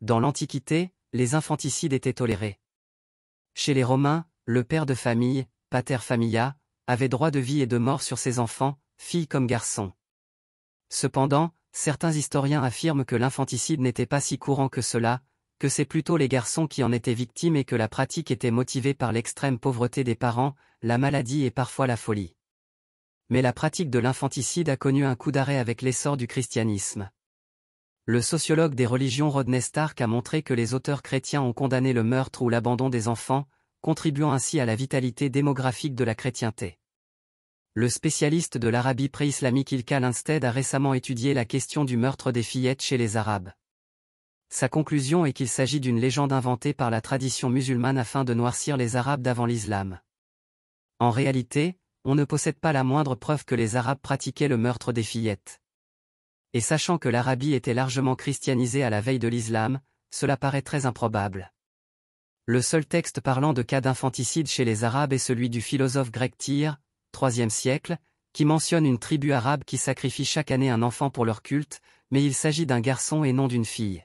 Dans l'Antiquité, les infanticides étaient tolérés. Chez les Romains, le père de famille, pater familia, avait droit de vie et de mort sur ses enfants, filles comme garçons. Cependant, certains historiens affirment que l'infanticide n'était pas si courant que cela, que c'est plutôt les garçons qui en étaient victimes et que la pratique était motivée par l'extrême pauvreté des parents, la maladie et parfois la folie. Mais la pratique de l'infanticide a connu un coup d'arrêt avec l'essor du christianisme. Le sociologue des religions Rodney Stark a montré que les auteurs chrétiens ont condamné le meurtre ou l'abandon des enfants, contribuant ainsi à la vitalité démographique de la chrétienté. Le spécialiste de l'Arabie préislamique islamique Ilka a récemment étudié la question du meurtre des fillettes chez les Arabes. Sa conclusion est qu'il s'agit d'une légende inventée par la tradition musulmane afin de noircir les Arabes d'avant l'islam. En réalité, on ne possède pas la moindre preuve que les Arabes pratiquaient le meurtre des fillettes et sachant que l'Arabie était largement christianisée à la veille de l'islam, cela paraît très improbable. Le seul texte parlant de cas d'infanticide chez les Arabes est celui du philosophe grec Tyr, IIIe siècle, qui mentionne une tribu arabe qui sacrifie chaque année un enfant pour leur culte, mais il s'agit d'un garçon et non d'une fille.